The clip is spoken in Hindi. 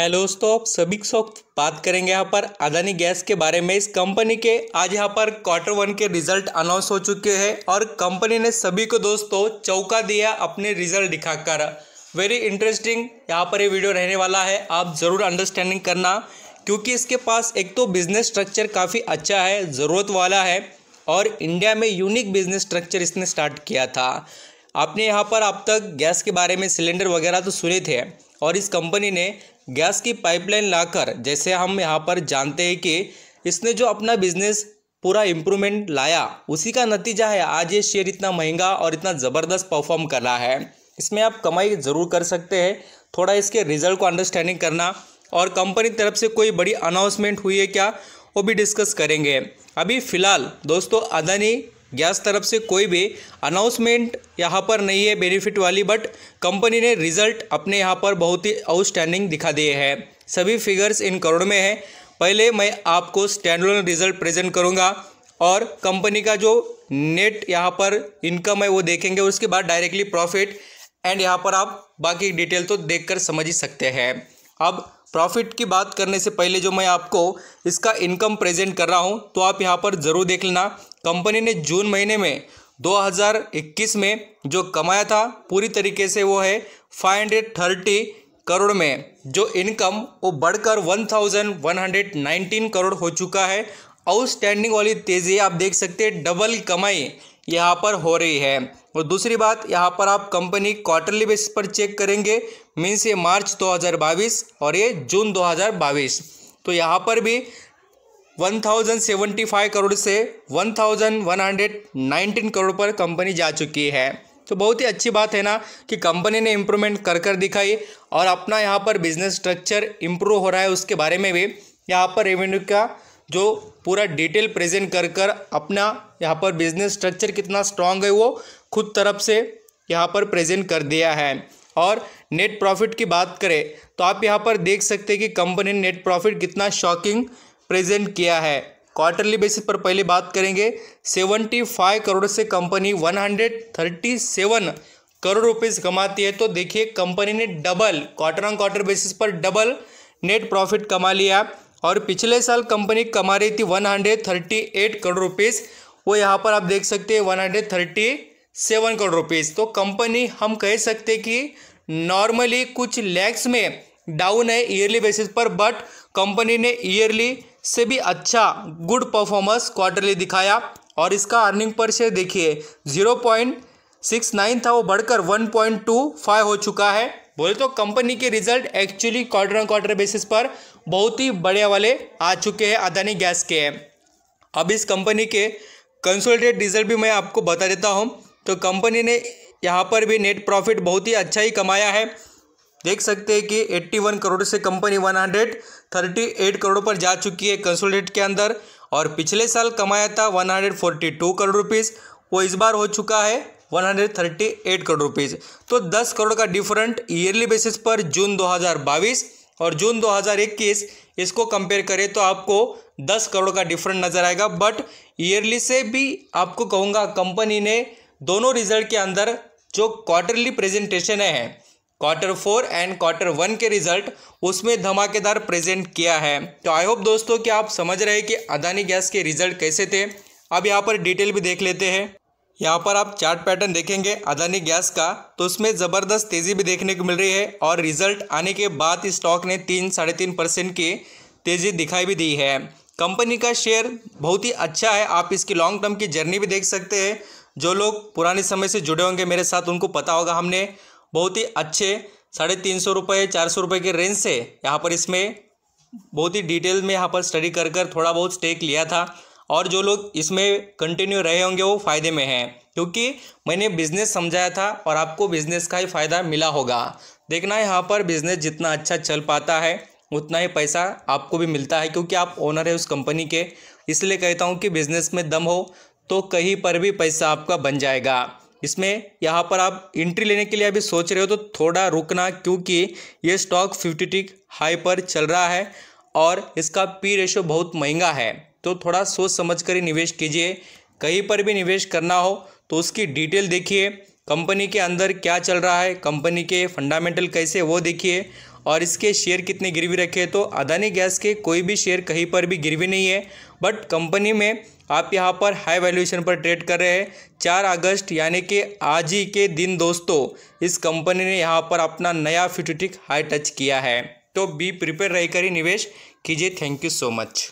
हेलो दोस्तों आप सभी सख्त बात करेंगे यहाँ पर अदानी गैस के बारे में इस कंपनी के आज यहाँ पर क्वार्टर वन के रिजल्ट अनाउंस हो चुके हैं और कंपनी ने सभी को दोस्तों चौका दिया अपने रिजल्ट दिखाकर वेरी इंटरेस्टिंग यहाँ पर ये वीडियो रहने वाला है आप ज़रूर अंडरस्टैंडिंग करना क्योंकि इसके पास एक तो बिजनेस स्ट्रक्चर काफ़ी अच्छा है ज़रूरत वाला है और इंडिया में यूनिक बिजनेस स्ट्रक्चर इसने स्टार्ट किया था आपने यहाँ पर अब तक गैस के बारे में सिलेंडर वगैरह तो सुने थे और इस कंपनी ने गैस की पाइपलाइन लाकर जैसे हम यहाँ पर जानते हैं कि इसने जो अपना बिजनेस पूरा इम्प्रूवमेंट लाया उसी का नतीजा है आज ये शेयर इतना महंगा और इतना ज़बरदस्त परफॉर्म कर रहा है इसमें आप कमाई ज़रूर कर सकते हैं थोड़ा इसके रिजल्ट को अंडरस्टैंडिंग करना और कंपनी तरफ से कोई बड़ी अनाउंसमेंट हुई है क्या वो भी डिस्कस करेंगे अभी फ़िलहाल दोस्तों अदानी गैस तरफ से कोई भी अनाउंसमेंट यहाँ पर नहीं है बेनिफिट वाली बट कंपनी ने रिजल्ट अपने यहाँ पर बहुत ही आउटस्टैंडिंग दिखा दिए हैं सभी फिगर्स इन करोड़ में है पहले मैं आपको स्टैंडलोन रिजल्ट प्रेजेंट करूँगा और कंपनी का जो नेट यहाँ पर इनकम है वो देखेंगे उसके बाद डायरेक्टली प्रॉफिट एंड यहाँ पर आप बाकी डिटेल तो देख कर समझ ही सकते हैं अब प्रॉफिट की बात करने से पहले जो मैं आपको इसका इनकम प्रेजेंट कर रहा हूँ तो आप यहाँ पर ज़रूर देख लेना कंपनी ने जून महीने में 2021 में जो कमाया था पूरी तरीके से वो है 530 करोड़ में जो इनकम वो बढ़कर 1119 करोड़ हो चुका है आउटस्टैंडिंग वाली तेज़ी आप देख सकते हैं डबल कमाई यहाँ पर हो रही है और दूसरी बात यहाँ पर आप कंपनी क्वार्टरली बेसिस पर चेक करेंगे मीन्स ये मार्च 2022 और ये जून 2022 तो यहाँ पर भी 1075 करोड़ से 1119 करोड़ पर कंपनी जा चुकी है तो बहुत ही अच्छी बात है ना कि कंपनी ने इम्प्रूवमेंट कर कर दिखाई और अपना यहाँ पर बिजनेस स्ट्रक्चर इम्प्रूव हो रहा है उसके बारे में भी यहाँ पर रेवेन्यू का जो पूरा डिटेल प्रेजेंट कर कर अपना यहाँ पर बिजनेस स्ट्रक्चर कितना स्ट्रांग है वो खुद तरफ से यहाँ पर प्रेजेंट कर दिया है और नेट प्रॉफिट की बात करें तो आप यहाँ पर देख सकते हैं कि कंपनी ने नेट प्रॉफिट कितना शॉकिंग प्रेजेंट किया है क्वार्टरली बेसिस पर पहले बात करेंगे फाइव करोड़ से company one hundred thirty seven crore रुपए कमाती है तो देखिए कंपनी ने double quarter on quarter basis पर डबल नेट प्रॉफिट कमा लिया और पिछले साल कंपनी कमा रही थी one hundred thirty eight crore rupees वो यहाँ पर आप देख सकते हैं one hundred thirty seven crore rupees तो कंपनी हम कह सकते कि नॉर्मली कुछ लैक्स में डाउन है ईयरली बेसिस पर बट कंपनी ने ईयरली से भी अच्छा गुड परफॉर्मेंस क्वार्टरली दिखाया और इसका अर्निंग पर शेयर देखिए जीरो पॉइंट सिक्स नाइन था वो बढ़कर वन पॉइंट टू फाइव हो चुका है बोले तो कंपनी के result actually quarter on quarter basis पर बहुत ही बढ़िया वाले आ चुके हैं अदानी गैस के अब इस कंपनी के कंसोलिडेट रिजल्ट भी मैं आपको बता देता हूँ तो कंपनी ने यहाँ पर भी नेट प्रॉफिट बहुत ही अच्छा ही कमाया है देख सकते हैं कि 81 करोड़ से कंपनी 138 करोड़ पर जा चुकी है कंसोलिडेट के अंदर और पिछले साल कमाया था 142 करोड़ रुपीज़ वो इस बार हो चुका है 138 करोड़ रुपीज़ तो 10 करोड़ का डिफरेंट ईयरली बेसिस पर जून 2022 और जून 2021 इसको कंपेयर करें तो आपको 10 करोड़ का डिफरेंट नज़र आएगा बट ईयरली से भी आपको कहूँगा कंपनी ने दोनों रिजल्ट के अंदर जो क्वार्टरली प्रेजेंटेशन है quarter four and quarter one के रिजल्ट उसमें धमाकेदार प्रेजेंट किया है तो आई होप दोस्तों कि आप समझ रहे कि अदानी गैस के रिजल्ट कैसे थे अब यहाँ पर डिटेल भी देख लेते हैं यहाँ पर आप चार्ट पैटर्न देखेंगे अदानी गैस का तो उसमें ज़बरदस्त तेज़ी भी देखने को मिल रही है और रिजल्ट आने के बाद स्टॉक ने तीन साढ़े तीन परसेंट की तेज़ी दिखाई भी दी है कंपनी का शेयर बहुत ही अच्छा है आप इसकी लॉन्ग टर्म की जर्नी भी देख सकते हैं जो लोग पुराने समय से जुड़े होंगे मेरे साथ उनको पता होगा हमने बहुत ही अच्छे साढ़े तीन सौ रुपये चार सौ रुपये के रेंज से यहाँ पर इसमें बहुत ही डिटेल में यहाँ पर स्टडी कर कर थोड़ा बहुत स्टेक लिया था और जो लोग इसमें कंटिन्यू रहे होंगे वो फ़ायदे में हैं क्योंकि मैंने बिज़नेस समझाया था और आपको बिज़नेस का ही फ़ायदा मिला होगा देखना यहाँ पर बिज़नेस जितना अच्छा चल पाता है उतना ही पैसा आपको भी मिलता है क्योंकि आप ओनर है उस कंपनी के इसलिए कहता हूँ कि बिज़नेस में दम हो तो कहीं पर भी पैसा आपका बन जाएगा इसमें यहाँ पर आप इंट्री लेने के लिए अभी सोच रहे हो तो थोड़ा रुकना क्योंकि ये स्टॉक फिफ्टी टिक हाई पर चल रहा है और इसका पी रेशो बहुत महंगा है तो थोड़ा सोच समझ कर ही निवेश कीजिए कहीं पर भी निवेश करना हो तो उसकी डिटेल देखिए कंपनी के अंदर क्या चल रहा है कंपनी के फंडामेंटल कैसे वो देखिए और इसके शेयर कितने गिरवी रखे तो अदानी गैस के कोई भी शेयर कहीं पर भी गिरवी नहीं है बट कंपनी में आप यहाँ पर हाई वैल्यूएशन पर ट्रेड कर रहे हैं चार अगस्त यानी कि आज ही के दिन दोस्तों इस कंपनी ने यहाँ पर अपना नया फ्यूटिक हाई टच किया है तो बी प्रिपेयर रहकर ही निवेश कीजिए थैंक यू सो मच